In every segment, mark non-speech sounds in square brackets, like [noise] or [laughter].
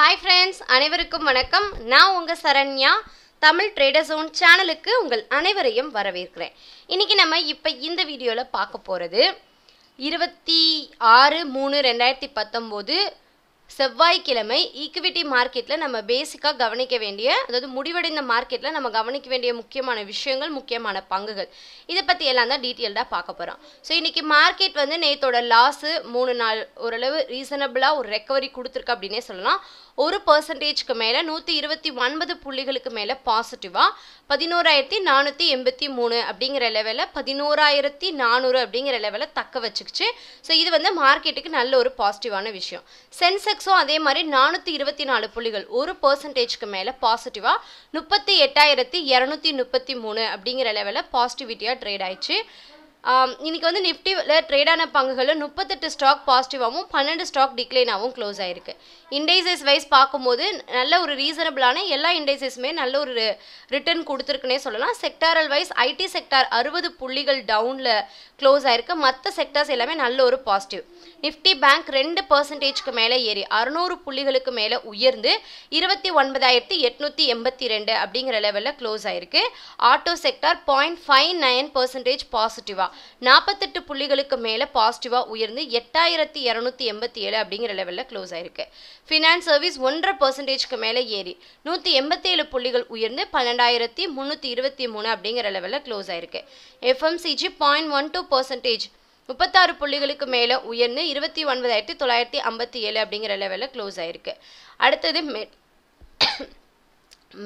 hi friends அனைவருக்கும் வணக்கம் நான் உங்கள் சரண்யா தமிழ் ட்ரேடர்ஸோன் சேனலுக்கு உங்கள் அனைவரையும் வரவேற்கிறேன் இன்றைக்கி நம்ம இப்போ இந்த வீடியோவில் பார்க்க போகிறது இருபத்தி ஆறு மூணு ரெண்டாயிரத்தி பத்தொம்போது செவ்வாய்க்கிழமை ஈக்விட்டி மார்க்கெட்டில் நம்ம பேசிக்காக கவனிக்க வேண்டிய அதாவது முடிவடைந்த மார்க்கெட்டில் நம்ம கவனிக்க வேண்டிய முக்கியமான விஷயங்கள் முக்கியமான பங்குகள் இதை பற்றி எல்லாம் தான் டீட்டெயில்டாக பார்க்க போகிறோம் ஸோ இன்றைக்கி மார்க்கெட் வந்து நேற்றோட லாஸு மூணு நாள் ஓரளவு ரீசனபிளாக ஒரு ரெக்கவரி கொடுத்துருக்கு அப்படின்னே சொல்லலாம் ஒரு பர்சன்டேஜ்க்கு மேலே நூற்றி இருபத்தி ஒன்பது புள்ளிகளுக்கு மேலே பாசிட்டிவாக பதினோராயிரத்தி நானூற்றி எண்பத்தி மூணு அப்படிங்கிற லெவலில் பதினோராயிரத்தி நானூறு அப்படிங்கிற லெவலில் தக்க வச்சுக்கிச்சு ஸோ இது வந்து மார்க்கெட்டுக்கு நல்ல ஒரு பாசிட்டிவான விஷயம் சென்செக்ஸும் அதே மாதிரி நானூற்றி இருபத்தி நாலு புள்ளிகள் ஒரு பர்சன்டேஜ்க்கு மேலே பாசிட்டிவாக முப்பத்தி எட்டாயிரத்தி இரநூத்தி முப்பத்தி மூணு அப்படிங்கிற லெவலில் பாசிட்டிவிட்டியாக ட்ரேட் ஆயிடுச்சு இன்றைக்கி வந்து நிஃப்டியில் ட்ரேடான பங்குகளில் முப்பத்தெட்டு ஸ்டாக் பாசிட்டிவாகவும் பன்னெண்டு ஸ்டாக் டிக்ளைனாகவும் க்ளோஸ் ஆகிருக்கு இண்டைசஸ் வைஸ் பார்க்கும்போது நல்ல ஒரு ரீசனபிளான எல்லா இண்டைசஸுமே நல்ல ஒரு ரிட்டர்ன் கொடுத்துருக்குனே சொல்லலாம் செக்டாரல் வைஸ் ஐடி செக்டார் அறுபது புள்ளிகள் டவுனில் க்ளோஸ் ஆகிருக்கு மற்ற செக்டார்ஸ் எல்லாமே நல்ல ஒரு பாசிட்டிவ் நிஃப்டி பேங்க் ரெண்டு பர்சன்டேஜ்க்கு மேலே ஏறி அறுநூறு புள்ளிகளுக்கு மேலே உயர்ந்து இருபத்தி ஒன்பதாயிரத்தி எட்நூற்றி எண்பத்தி ரெண்டு அப்படிங்கிற லெவலில் க்ளோஸ் ஆயிருக்கு auto sector point five nine percentage பாசிட்டிவாக நாற்பத்தெட்டு புள்ளிகளுக்கு மேலே பாசிட்டிவாக உயர்ந்து எட்டாயிரத்தி இரநூத்தி எண்பத்தி ஏழு அப்படிங்கிற லெவலில் க்ளோஸ் ஆயிருக்கு ஃபினான்ஸ் சர்வீஸ் ஒன்றரை பர்சன்டேஜ்க்கு மேலே ஏறி நூற்றி எண்பத்தேழு புள்ளிகள் உயர்ந்து பன்னெண்டாயிரத்தி முந்நூற்றி இருபத்தி மூணு அப்படிங்கிற லெவலில் க்ளோஸ் ஆயிருக்கு FMCG point one two percentage முப்பத்தாறு புள்ளிகளுக்கு மேலே உயர்ந்து இருபத்தி ஒன்பதாயிரத்தி தொள்ளாயிரத்தி ஐம்பத்தி ஏழு அப்படிங்கிற லெவலில் க்ளோஸ் ஆயிருக்கு அடுத்தது மெ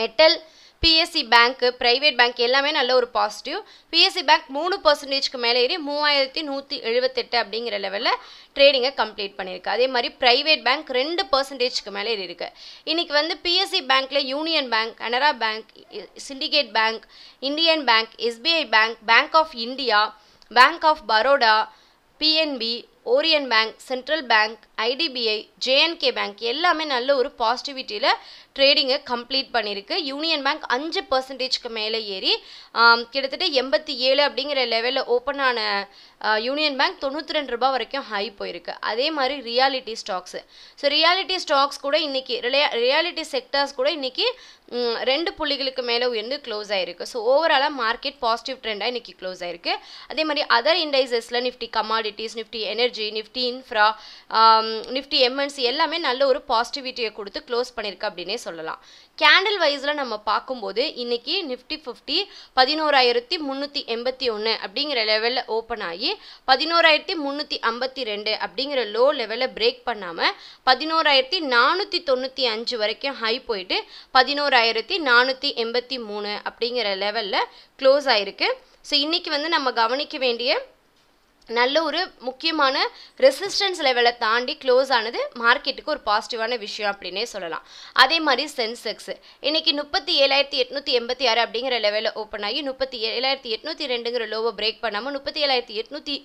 metal [coughs] PSU bank private bank எல்லாமே நல்ல ஒரு பாசிட்டிவ் பிஎஸ்சி பேங்க் மூணு பர்சன்டேஜ்க்கு மேலே ஏறி மூவாயிரத்தி நூற்றி எழுபத்தெட்டு அப்படிங்கிற லெவலில் ட்ரேடிங்கை கம்ப்ளீட் பண்ணியிருக்கு அதே மாதிரி ப்ரைவேட் பேங்க் ரெண்டு பர்சன்டேஜ்க்கு மேலே ஏறி இருக்குது இன்றைக்கி வந்து பிஎஸ்சி பேங்க்கில் Union Bank Canara bank Syndicate Bank Indian Bank SBI bank Bank of India Bank of Baroda PNB Oriental bank Central Bank IDBI J and K bank எல்லாமே நல்ல ஒரு பாசிட்டிவிட்டியில் ட்ரேடிங்கை கம்ப்ளீட் பண்ணியிருக்கு யூனியன் பேங்க் அஞ்சு பர்சன்டேஜ்க்கு மேலே ஏறி கிட்டத்தட்ட எண்பத்தி ஏழு அப்படிங்கிற லெவலில் ஓப்பன் ஆன யூனியன் பேங்க் தொண்ணூற்றி ரெண்டு ரூபா வரைக்கும் ஹை போயிருக்கு அதே மாதிரி realty stocks so realty stocks கூட இன்றைக்கி ரிலே ரியாலிட்டி செக்டர்ஸ் கூட இன்றைக்கி ரெண்டு புள்ளிகளுக்கு மேலே உயர்ந்து க்ளோஸ் ஆகிருக்கு ஸோ ஓவராலாக மார்க்கெட் பாசிட்டிவ் ட்ரெண்டாக இன்றைக்கி க்ளோஸ் ஆகிருக்கு அதே மாதிரி அதர் இண்டைசஸில் Nifty commodities Nifty energy Nifty infra Nifty MNC எல்லாமே நல்ல ஒரு பாசிட்டிவிட்டியை கொடுத்து க்ளோஸ் பண்ணியிருக்கு அப்படின்னே சொல்லலாம் கேண்டில் வைஸில் நம்ம பார்க்கும்போது இன்றைக்கி நிஃப்டி ஃபிஃப்டி பதினோராயிரத்தி முந்நூற்றி எண்பத்தி ஒன்று அப்படிங்கிற லெவலில் ஓப்பன் ஆகி பதினோராயிரத்தி முந்நூற்றி ஐம்பத்தி ரெண்டு அப்படிங்கிற லோ லெவலில் பிரேக் பண்ணாமல் பதினோராயிரத்தி நானூற்றி தொண்ணூற்றி அஞ்சு வரைக்கும் ஹை போயிட்டு பதினோராயிரத்தி நானூற்றி எண்பத்தி மூணு அப்படிங்கிற லெவலில் க்ளோஸ் ஆகிருக்கு ஸோ இன்றைக்கி வந்து நம்ம கவனிக்க வேண்டிய நல்ல ஒரு முக்கியமான ரெசிஸ்டன்ஸ் லெவலை தாண்டி க்ளோஸ் ஆனது மார்க்கெட்டுக்கு ஒரு பாசிட்டிவான விஷயம் அப்படின்னே சொல்லலாம் அதே மாதிரி சென்செக்ஸ் இன்றைக்கி முப்பத்தி ஏழாயிரத்தி எட்நூற்றி எண்பத்தி ஆறு அப்படிங்கிற லெவலில் ஓப்பன் ஆகி முப்பத்தி ஏழாயிரத்தி எட்நூற்றி ரெண்டுங்கிற லோவை பிரேக் பண்ணாமல் முப்பத்தி ஏழாயிரத்தி எட்நூற்றி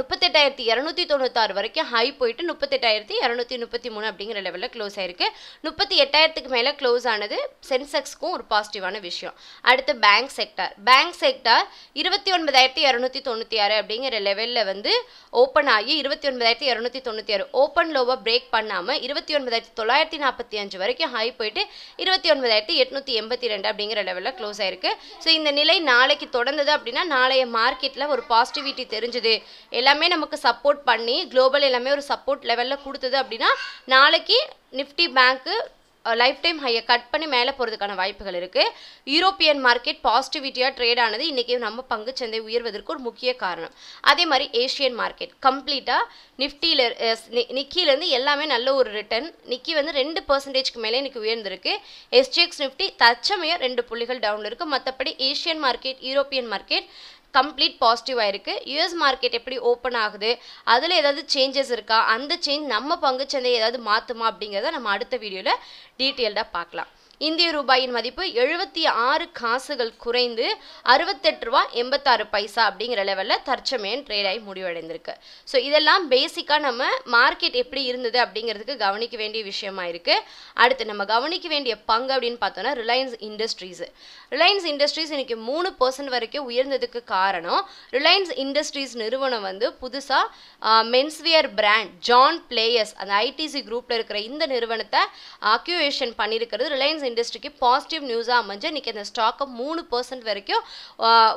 முப்பத்தெட்டாயிரத்தி இரநூத்தி தொண்ணூத்தாறு வரைக்கும் ஹை போயிட்டு முப்பத்தெட்டாயிரத்தி இரநூத்தி முப்பத்தி மூணு அப்படிங்கிற லெவலில் க்ளோஸ் ஆயிருக்கு முப்பத்தி எட்டாயிரத்துக்கு மேலே க்ளோஸ் ஆனது சென்செக்ஸ்க்கும் ஒரு பாசிட்டிவான விஷயம் அடுத்து பேங்க் செக்டார் பேங்க் செக்டார் இருபத்தி ஒன்பதாயிரத்தி இரநூத்தி தொண்ணூற்றி ஆறு அப்படிங்கிற லெவலில் வந்து ஓப்பன் ஆகி இருபத்தி ஒன்பதாயிரத்தி இரநூத்தி தொண்ணூற்றி ஆறு ஓப்பன் லோவை பிரேக் பண்ணாமல் இருபத்தி ஒன்பதாயிரத்தி தொள்ளாயிரத்தி நாற்பத்தி அஞ்சு வரைக்கும் ஹை போயிட்டு இருபத்தி ஒன்பதாயிரத்தி எட்நூற்றி எண்பத்தி ரெண்டு அப்படிங்கிற லெவலில் க்ளோஸ் ஆயிருக்கு ஸோ இந்த நிலை நாளைக்கு தொடர்ந்தது அப்படின்னா நாளைய மார்க்கெட்டில் ஒரு பாசிட்டிவிட்டி தெரிஞ்சுது எல்லாமே நமக்கு சப்போர்ட் பண்ணி குளோபல் எல்லாமே ஒரு சப்போர்ட் லெவலில் கொடுத்தது அப்படின்னா நாளைக்கு நிஃப்டி பேங்க்கு லைஃப் டைம் ஹையை கட் பண்ணி மேலே போகிறதுக்கான வாய்ப்புகள் இருக்குது யூரோப்பியன் மார்க்கெட் பாசிட்டிவிட்டியாக ட்ரேட் ஆனது இன்றைக்கி நம்ம பங்கு சந்தை உயர்வதற்கு ஒரு முக்கிய காரணம் அதே மாதிரி ஏஷியன் மார்க்கெட் கம்ப்ளீட்டாக நிஃப்டியில் நிக்கிலேருந்து எல்லாமே நல்ல ஒரு ரிட்டர்ன் நிக்கி வந்து ரெண்டு பர்சன்டேஜ்க்கு மேலே இன்றைக்கி உயர்ந்திருக்கு எஸ்ஜிஎக்ஸ் நிஃப்டி தச்சமயம் ரெண்டு புள்ளிகள் டவுன் இருக்குது மற்றபடி Asian market European market complete பாசிட்டிவாக இருக்குது யூஎஸ் மார்க்கெட் எப்படி ஓப்பன் ஆகுது அதில் ஏதாவது சேஞ்சஸ் இருக்கா அந்த சேஞ்ச் நம்ம சந்தையை ஏதாவது மாற்றுமா அப்படிங்கிறத நம்ம அடுத்த வீடியோவில் டீட்டெயில்டாக பார்க்கலாம் இந்திய ரூபாயின் மதிப்பு எழுபத்தி ஆறு காசுகள் குறைந்து அறுபத்தெட்டு ரூபா எண்பத்தாறு பைசா அப்படிங்கிற லெவலில் தற்சமயம் ட்ரேட் ஆகி முடிவடைந்திருக்கு ஸோ இதெல்லாம் பேசிக்காக நம்ம மார்க்கெட் எப்படி இருந்தது அப்படிங்கிறதுக்கு கவனிக்க வேண்டிய விஷயமா இருக்குது அடுத்து நம்ம கவனிக்க வேண்டிய பங்கு அப்படின்னு பார்த்தோன்னா ரிலையன்ஸ் இண்டஸ்ட்ரீஸ் ரிலையன்ஸ் இண்டஸ்ட்ரீஸ் இன்றைக்கி மூணு பர்சன்ட் வரைக்கும் உயர்ந்ததுக்கு காரணம் ரிலையன்ஸ் இண்டஸ்ட்ரீஸ் நிறுவனம் வந்து புதுசாக மென்ஸ்வியர் பிராண்ட் ஜான் பிளேயர்ஸ் அந்த ஐடிசி குரூப்பில் இருக்கிற இந்த நிறுவனத்தை அக்யூவேஷன் பண்ணியிருக்கிறது ரிலையன்ஸ் இண்டஸ்ட்ரிக்கு பாசிட்டிவ் நியூஸாக அமைஞ்சு இன்றைக்கி அந்த ஸ்டாக்கை மூணு பர்சன்ட் வரைக்கும்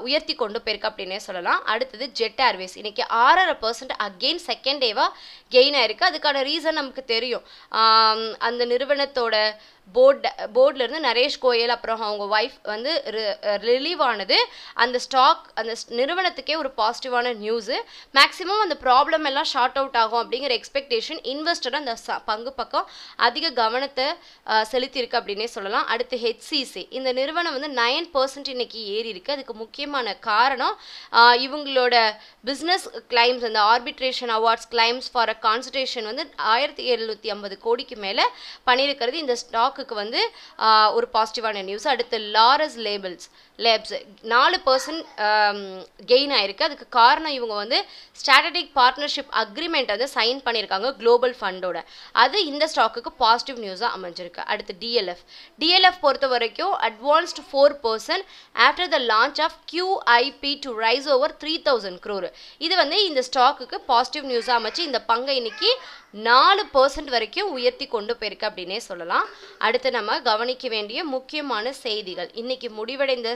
உயர்த்தி கொண்டு போயிருக்கு அப்படின்னே சொல்லலாம் அடுத்தது ஜெட் ஏர்வேஸ் இன்றைக்கி ஆறரை பர்சன்ட் அகெயின் செகண்ட் டேவாக கெயின் ஆயிருக்கு அதுக்கான ரீசன் நமக்கு தெரியும் அந்த நிறுவனத்தோட போர்ட் போர்ட்லேருந்து நரேஷ் கோயல் அப்புறம் அவங்க ஒய்ஃப் வந்து ரிலீவ் ஆனது அந்த ஸ்டாக் அந்த நிறுவனத்துக்கே ஒரு பாசிட்டிவான நியூஸு மேக்ஸிமம் அந்த ப்ராப்ளம் எல்லாம் ஷார்ட் அவுட் ஆகும் அப்படிங்கிற எக்ஸ்பெக்டேஷன் இன்வெஸ்டர் அந்த பங்கு பக்கம் அதிக கவனத்தை செலுத்தியிருக்கு அப்படின்னே சொல்லலாம் சொல்லலாம் அடுத்து ஹெச்சிசி இந்த நிறுவனம் வந்து நைன் பர்சன்ட் இன்னைக்கு ஏறி இருக்கு அதுக்கு முக்கியமான காரணம் இவங்களோட பிஸ்னஸ் கிளைம்ஸ் அந்த arbitration awards claims for a concentration வந்து ஆயிரத்தி எழுநூத்தி ஐம்பது கோடிக்கு மேலே பண்ணியிருக்கிறது இந்த ஸ்டாக்குக்கு வந்து ஒரு பாசிட்டிவான நியூஸ் அடுத்து லாரஸ் லேபிள்ஸ் லேப்ஸ் நாலு பர்சன்ட் கெயின் um, ஆயிருக்கு அதுக்கு காரணம் இவங்க வந்து ஸ்ட்ராட்டஜிக் பார்ட்னர்ஷிப் அக்ரிமெண்ட் வந்து சைன் பண்ணியிருக்காங்க குளோபல் ஃபண்டோட அது இந்த ஸ்டாக்குக்கு பாசிட்டிவ் நியூஸாக அமைஞ்சிருக்கு அடுத்து டிஎல்எஃப் டிஎல்எஃப் பொறுத்த வரைக்கும் advanced four percent after the launch of QIP to raise over three thousand crore இது வந்து இந்த ஸ்டாக்குக்கு பாசிட்டிவ் நியூஸாக அமைச்சு இந்த பங்கை இன்னைக்கு நாலு பர்சன்ட் வரைக்கும் உயர்த்தி கொண்டு போயிருக்கு அப்படின்னே சொல்லலாம் அடுத்து நம்ம கவனிக்க வேண்டிய முக்கியமான செய்திகள் இன்னைக்கு முடிவடைந்த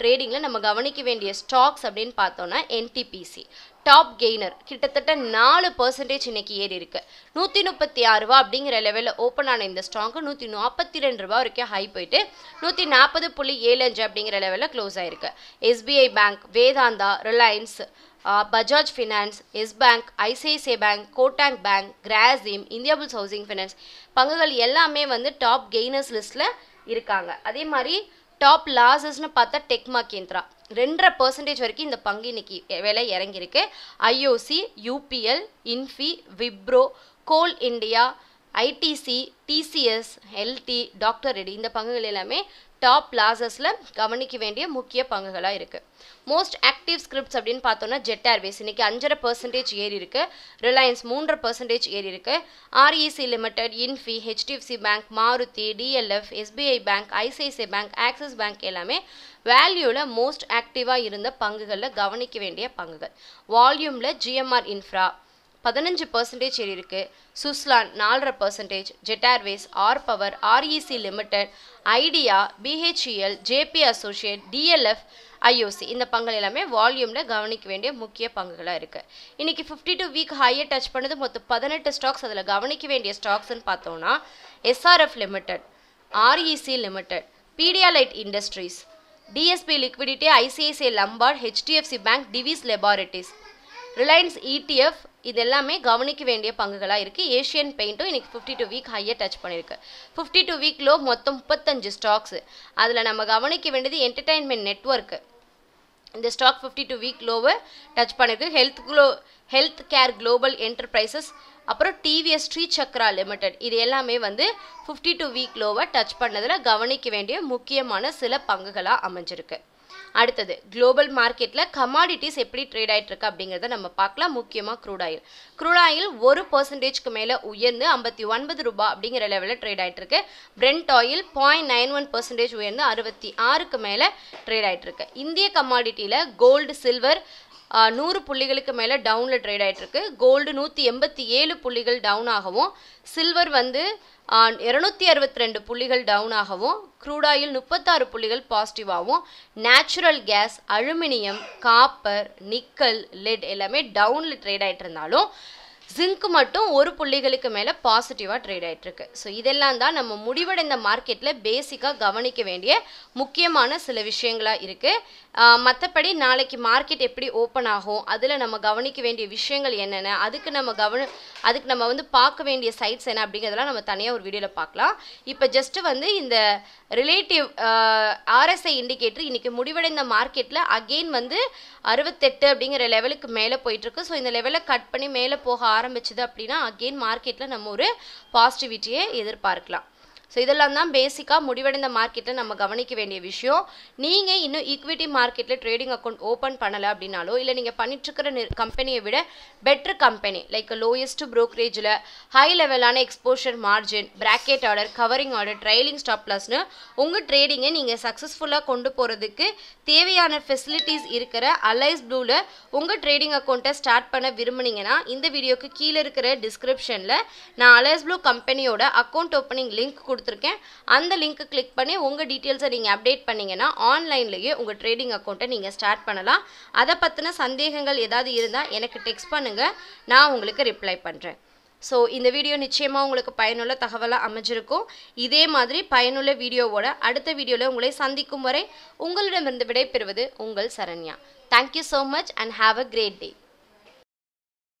ட்ரேடிங்கில் நம்ம கவனிக்க வேண்டிய ஸ்டாக்ஸ் அப்படின்னு பார்த்தோன்னா என்டிபிசி டாப் கெய்னர் கிட்டத்தட்ட நாலு பர்சன்டேஜ் இன்னைக்கு ஏறி இருக்கு நூற்றி முப்பத்தி ஆறு ரூபா அப்படிங்கிற லெவலில் ஓப்பன் ஆன இந்த ஸ்டாக்கு நூற்றி நாற்பத்தி ரெண்டு ரூபா வரைக்கும் ஹை போயிட்டு நூற்றி நாற்பது புள்ளி ஏழு அஞ்சு அப்படிங்கிற லெவலில் க்ளோஸ் ஆயிருக்கு SBI bank Vedanta Reliance Bajaj finance Yes bank ICICI bank Kotak bank Grasim Indiabulls housing finance பங்குகள் எல்லாமே வந்து டாப் கெய்னர்ஸ் லிஸ்ட்டில் இருக்காங்க அதே மாதிரி டாப் லாசஸ்னு பார்த்தா டெக்மா கேந்திரா ரெண்டரை பர்சன்டேஜ் வரைக்கும் இந்த பங்கு இன்னைக்கு விலை இறங்கியிருக்கு IOC UPL Infy Wipro Coal India ITC TCS LT doctor Reddy இந்த பங்குகள் எல்லாமே டாப் பிளாசஸில் கவனிக்க வேண்டிய முக்கிய பங்குகளாக இருக்குது மோஸ்ட் ஆக்டிவ் ஸ்கிரிப்ட்ஸ் அப்படின்னு பார்த்தோன்னா ஜெட் ஏர்வேஸ் இன்றைக்கி அஞ்சரை பர்சன்டேஜ் ஏறி இருக்குது ரிலையன்ஸ் மூன்றரை பர்சன்டேஜ் ஏறி இருக்குது REC limited Infy HDFC bank Maruti DLF SBI bank ICICI bank Axis bank எல்லாமே வேல்யூவில் மோஸ்ட் ஆக்டிவாக இருந்த பங்குகளில் கவனிக்க வேண்டிய பங்குகள் வால்யூமில் ஜிஎம்ஆர் இன்ஃப்ரா பதினஞ்சு பர்சன்டேஜ் ஏறி இருக்கு சுஸ்லான் நாலரை percentage Jet Airways R power REC limited Idea BHEL JP associate DLF IOC இந்த பங்குகள் எல்லாமே வால்யூமில் கவனிக்க வேண்டிய முக்கிய பங்குகளாக இருக்குது இன்றைக்கி ஃபிஃப்டி டூ வீக் ஹையை டச் பண்ணது மொத்தம் பதினெட்டு ஸ்டாக்ஸ் அதில் கவனிக்க வேண்டிய ஸ்டாக்ஸ்னு பார்த்தோம்னா SRF limited REC limited Pidilite industries DSP liquidity ICICI Lombard HDFC bank Divi's laboratories Reliance ETF e இது எல்லாமே கவனிக்க வேண்டிய பங்குகளாக இருக்குது ஏஷியன் பெயிண்ட்டும் இன்றைக்கி ஃபிஃப்டி டூ வீக் ஹையை டச் பண்ணியிருக்கு ஃபிஃப்டி டூ வீக்லோ மொத்தம் முப்பத்தஞ்சு ஸ்டாக்ஸு அதில் நம்ம கவனிக்க வேண்டியது என்டர்டைன்மெண்ட் நெட்ஒர்க்கு இந்த ஸ்டாக் ஃபிஃப்டி டூ வீக் லோவை டச் பண்ணியிருக்கு ஹெல்த் குளோ ஹெல்த் கேர் குளோபல் என்டர்பிரைசஸ் அப்புறம் டிவிஎஸ் ஸ்ரீ சக்ரா லிமிடெட் இது எல்லாமே வந்து ஃபிஃப்டி டூ வீக் லோவை டச் பண்ணதில் கவனிக்க வேண்டிய முக்கியமான சில பங்குகளாக அமைஞ்சிருக்கு அடுத்தது குளோபல் மார்க்கெட்டில் கமாடிட்டிஸ் எப்படி ட்ரேட் ஆகிட்டு இருக்கு அப்படிங்கிறத நம்ம பார்க்கலாம் முக்கியமாக க்ரூட் ஆயில் க்ரூட் ஆயில் ஒரு பர்சன்டேஜ்க்கு மேலே உயர்ந்து ஐம்பத்தி ஒன்பது ரூபாய் அப்படிங்கிற லெவலில் ட்ரேட் ஆகிட்டு இருக்கு Brent oil point nine one percentage உயர்ந்து அறுபத்தி ஆறுக்கு மேலே ட்ரேட் ஆகிட்டு இருக்கு இந்திய கமாடிட்டியில் கோல்டு சில்வர் நூறு புள்ளிகளுக்கு மேலே டவுனில் ட்ரேட் ஆகிட்டு இருக்கு கோல்டு நூற்றி எண்பத்தி ஏழு புள்ளிகள் டவுன் ஆகவும் சில்வர் வந்து ஆன் இரநூத்தி அறுபத்தி ரெண்டு புள்ளிகள் டவுனாகவும் க்ரூடாயில் முப்பத்தாறு புள்ளிகள் பாசிட்டிவாகவும் natural gas aluminium copper nickel lead எல்லாமே டவுனில் ட்ரேட் ஆகிட்டு இருந்தாலும் ஜிங்க் மட்டும் ஒரு புள்ளிகளுக்கு மேலே பாசிட்டிவாக ட்ரேட் ஆகிட்டுருக்கு ஸோ இதெல்லாம் தான் நம்ம முடிவடைந்த மார்க்கெட்டில் பேசிக்காக கவனிக்க வேண்டிய முக்கியமான சில விஷயங்களாக இருக்குது மற்றபடி நாளைக்கு மார்க்கெட் எப்படி ஓப்பன் ஆகும் அதில் நம்ம கவனிக்க வேண்டிய விஷயங்கள் என்னென்ன அதுக்கு நம்ம கவன அதுக்கு நம்ம வந்து பார்க்க வேண்டிய சைட்ஸ் என்ன அப்படிங்கிறதெல்லாம் நம்ம தனியாக ஒரு வீடியோவில் பார்க்கலாம் இப்போ ஜஸ்ட்டு வந்து இந்த ரிலேட்டிவ் ஆர்எஸ்ஐ இண்டிகேட்டர் இன்றைக்கி முடிவடைந்த மார்க்கெட்டில் அகெயின் வந்து அறுபத்தெட்டு அப்படிங்கிற லெவலுக்கு மேலே போயிட்டுருக்கு ஸோ இந்த லெவலை கட் பண்ணி மேலே போக ஆரம்பிச்சுது அப்படின்னா அகெயின் மார்க்கெட்டில் நம்ம ஒரு பாசிட்டிவிட்டியை எதிர்பார்க்கலாம் ஸோ இதெல்லாம் தான் பேசிக்காக முடிவடைந்த மார்க்கெட்டில் நம்ம கவனிக்க வேண்டிய விஷயம் நீங்கள் இன்னும் ஈக்விட்டி மார்க்கெட்டில் ட்ரேடிங் அக்கௌண்ட் ஓப்பன் பண்ணலை அப்படின்னாலோ இல்லை நீங்கள் பண்ணிட்டுருக்கிற கம்பெனியை விட பெட்டர் கம்பெனி லைக் லோயஸ்ட் ப்ரோக்கரேஜில் ஹை லெவலான exposure margin bracket order covering order trailing stop லாஸ்னு உங்கள் ட்ரேடிங்கை நீங்கள் சக்ஸஸ்ஃபுல்லாக கொண்டு போகிறதுக்கு தேவையான ஃபெசிலிட்டிஸ் இருக்கிற அலைஸ் ப்ளூவில் உங்கள் ட்ரேடிங் அக்கௌண்ட்டை ஸ்டார்ட் பண்ண விரும்புனீங்கன்னா இந்த வீடியோக்கு கீழே இருக்கிற டிஸ்கிரிப்ஷனில் நான் அலைஸ் ப்ளூ கம்பெனியோட அக்கௌண்ட் ஓப்பனிங் லிங்க் கொடு கொடுத்துருக்கேன் அந்த லிங்க்கு கிளிக் பண்ணி உங்கள் டீட்டெயில்ஸை நீங்கள் அப்டேட் பண்ணிங்கன்னா ஆன்லைன்லேயே உங்கள் ட்ரேடிங் அக்கௌண்ட்டை நீங்கள் ஸ்டார்ட் பண்ணலாம் அதை பற்றின சந்தேகங்கள் ஏதாவது இருந்தால் எனக்கு டெக்ஸ்ட் பண்ணுங்கள் நான் உங்களுக்கு ரிப்ளை பண்ணுறேன் ஸோ இந்த வீடியோ நிச்சயமாக உங்களுக்கு பயனுள்ள தகவலாக அமைஞ்சிருக்கும் இதே மாதிரி பயனுள்ள வீடியோவோட அடுத்த வீடியோவில் உங்களை சந்திக்கும் வரை உங்களிடமிருந்து விடைபெறுவது உங்கள் Saranya thank you so much and have a great day